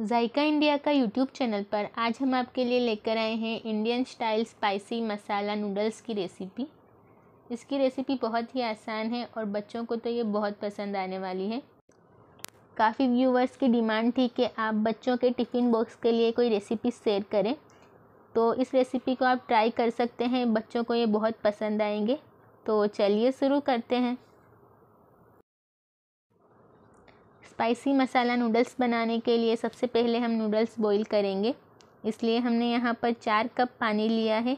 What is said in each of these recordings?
जायका India का YouTube channel पर आज हम आपके लिए लेकर आए हैं Indian style spicy masala noodles की रेसिपी इसकी रेसिपी बहुत ही आसान है और बच्चों को तो ये बहुत पसंद आने वाली है काफ़ी व्यूवर्स की डिमांड थी कि आप बच्चों के टिफ़िन बॉक्स के लिए कोई रेसिपी शेयर करें तो इस रेसिपी को आप ट्राई कर सकते हैं बच्चों को ये बहुत पसंद आएंगे तो चलिए शुरू करते हैं स्पाइसी मसाला नूडल्स बनाने के लिए सबसे पहले हम नूडल्स बॉईल करेंगे इसलिए हमने यहाँ पर चार कप पानी लिया है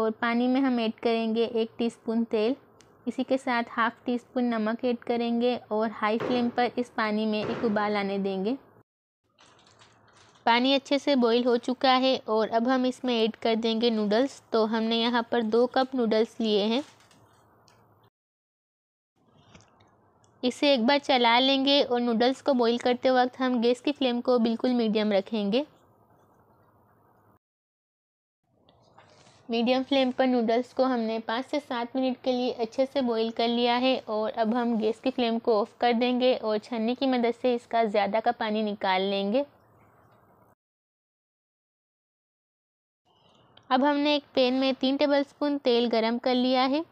और पानी में हम ऐड करेंगे एक टीस्पून तेल इसी के साथ हाफ़ टी स्पून नमक ऐड करेंगे और हाई फ्लेम पर इस पानी में एक उबाल आने देंगे पानी अच्छे से बॉईल हो चुका है और अब हम इसमें ऐड कर देंगे नूडल्स तो हमने यहाँ पर दो कप नूडल्स लिए हैं इसे एक बार चला लेंगे और नूडल्स को बॉईल करते वक्त हम गैस की फ्लेम को बिल्कुल मीडियम रखेंगे मीडियम फ्लेम पर नूडल्स को हमने पाँच से सात मिनट के लिए अच्छे से बॉईल कर लिया है और अब हम गैस की फ्लेम को ऑफ़ कर देंगे और छन्नी की मदद से इसका ज़्यादा का पानी निकाल लेंगे अब हमने एक पैन में तीन टेबलस्पून तेल गरम कर लिया है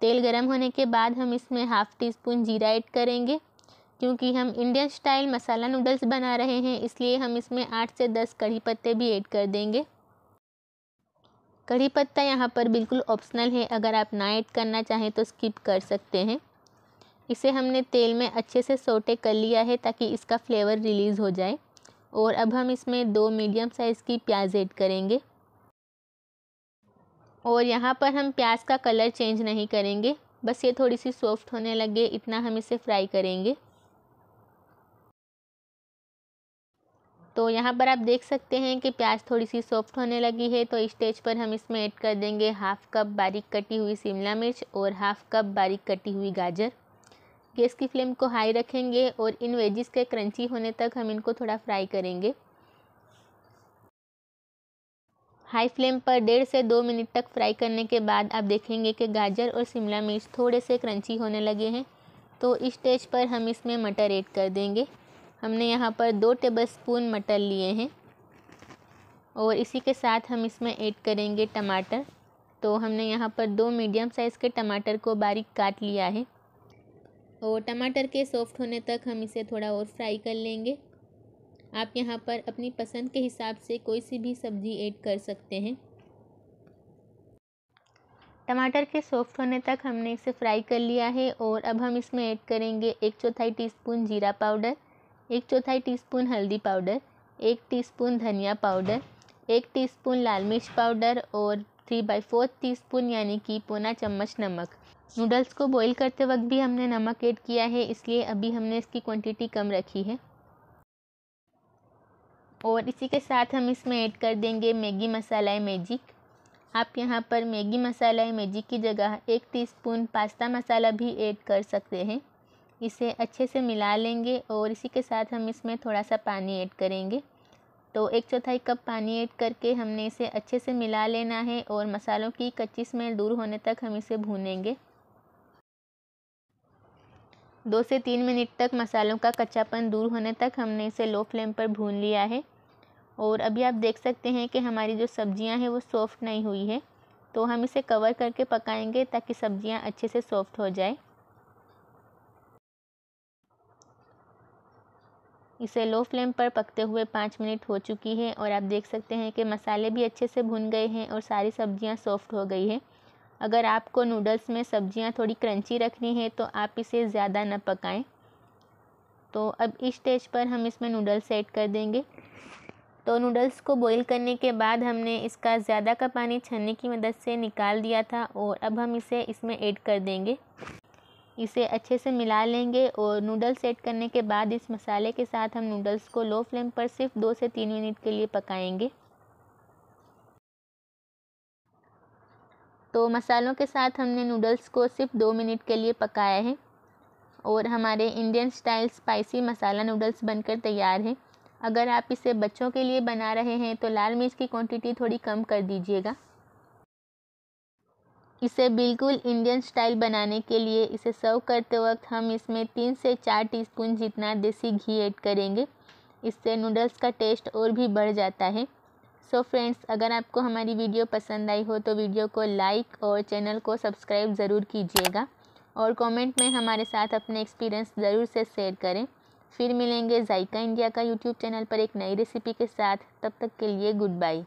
तेल गरम होने के बाद हम इसमें हाफ़ टी स्पून जीरा ऐड करेंगे क्योंकि हम इंडियन स्टाइल मसाला नूडल्स बना रहे हैं इसलिए हम इसमें आठ से दस कढ़ी पत्ते भी ऐड कर देंगे कढ़ी पत्ता यहाँ पर बिल्कुल ऑप्शनल है अगर आप ना ऐड करना चाहें तो स्किप कर सकते हैं इसे हमने तेल में अच्छे से सोटे कर लिया है ताकि इसका फ्लेवर रिलीज़ हो जाए और अब हम इसमें दो मीडियम साइज़ की प्याज ऐड करेंगे और यहाँ पर हम प्याज का कलर चेंज नहीं करेंगे बस ये थोड़ी सी सॉफ्ट होने लगे इतना हम इसे फ्राई करेंगे तो यहाँ पर आप देख सकते हैं कि प्याज थोड़ी सी सॉफ्ट होने लगी है तो इस स्टेज पर हम इसमें ऐड कर देंगे हाफ़ कप बारीक कटी हुई शिमला मिर्च और हाफ़ कप बारीक कटी हुई गाजर गैस की फ्लेम को हाई रखेंगे और इन वेजिस के क्रंची होने तक हम इनको थोड़ा फ्राई करेंगे हाई फ्लेम पर डेढ़ से दो मिनट तक फ्राई करने के बाद आप देखेंगे कि गाजर और शिमला मिर्च थोड़े से क्रंची होने लगे हैं तो इस स्टेज पर हम इसमें मटर ऐड कर देंगे हमने यहाँ पर दो टेबल स्पून मटर लिए हैं और इसी के साथ हम इसमें ऐड करेंगे टमाटर तो हमने यहाँ पर दो मीडियम साइज़ के टमाटर को बारीक काट लिया है और टमाटर के सॉफ्ट होने तक हम इसे थोड़ा और फ्राई कर लेंगे आप यहाँ पर अपनी पसंद के हिसाब से कोई सी भी सब्ज़ी ऐड कर सकते हैं टमाटर के सॉफ्ट होने तक हमने इसे फ्राई कर लिया है और अब हम इसमें ऐड करेंगे एक चौथाई टीस्पून जीरा पाउडर एक चौथाई टीस्पून हल्दी पाउडर एक टीस्पून धनिया पाउडर एक टीस्पून लाल मिर्च पाउडर और three by fourth teaspoon यानी कि पौना चम्मच नमक नूडल्स को बॉईल करते वक्त भी हमने नमक ऐड किया है इसलिए अभी हमने इसकी क्वांटिटी कम रखी है और इसी के साथ हम इसमें ऐड कर देंगे मैगी मसाला मैजिक आप यहाँ पर मैगी मसाला मैजिक की जगह एक टीस्पून पास्ता मसाला भी ऐड कर सकते हैं इसे अच्छे से मिला लेंगे और इसी के साथ हम इसमें थोड़ा सा पानी ऐड करेंगे तो एक चौथाई कप पानी ऐड करके हमने इसे अच्छे से मिला लेना है और मसालों की कच्ची स्मेल दूर होने तक हम इसे भूनेंगे दो से तीन मिनट तक मसालों का कच्चापन दूर होने तक हमने इसे लो फ्लेम पर भून लिया है और अभी आप देख सकते हैं कि हमारी जो सब्जियां हैं वो सॉफ़्ट नहीं हुई है तो हम इसे कवर करके पकाएंगे ताकि सब्जियां अच्छे से सॉफ़्ट हो जाए इसे लो फ्लेम पर पकते हुए पाँच मिनट हो चुकी है और आप देख सकते हैं कि मसाले भी अच्छे से भुन गए हैं और सारी सब्जियां सॉफ़्ट हो गई है अगर आपको नूडल्स में सब्जियां थोड़ी क्रंची रखनी है तो आप इसे ज़्यादा न पकाएं तो अब इस स्टेज पर हम इसमें नूडल्स ऐड कर देंगे तो नूडल्स को बॉईल करने के बाद हमने इसका ज़्यादा का पानी छनने की मदद से निकाल दिया था और अब हम इसे इसमें ऐड कर देंगे इसे अच्छे से मिला लेंगे और नूडल्स ऐड करने के बाद इस मसाले के साथ हम नूडल्स को लो फ्लेम पर सिर्फ दो से तीन मिनट के लिए पकाएंगे तो मसालों के साथ हमने नूडल्स को सिर्फ दो मिनट के लिए पकाया है और हमारे Indian style spicy masala noodles बनकर तैयार हैं अगर आप इसे बच्चों के लिए बना रहे हैं तो लाल मिर्च की क्वांटिटी थोड़ी कम कर दीजिएगा इसे बिल्कुल इंडियन स्टाइल बनाने के लिए इसे सर्व करते वक्त हम इसमें तीन से चार टीस्पून जितना देसी घी ऐड करेंगे इससे नूडल्स का टेस्ट और भी बढ़ जाता है सो so फ्रेंड्स अगर आपको हमारी वीडियो पसंद आई हो तो वीडियो को लाइक और चैनल को सब्सक्राइब ज़रूर कीजिएगा और कमेंट में हमारे साथ अपने एक्सपीरियंस ज़रूर से शेयर करें फिर मिलेंगे जायका इंडिया का यूट्यूब चैनल पर एक नई रेसिपी के साथ तब तक के लिए गुड बाई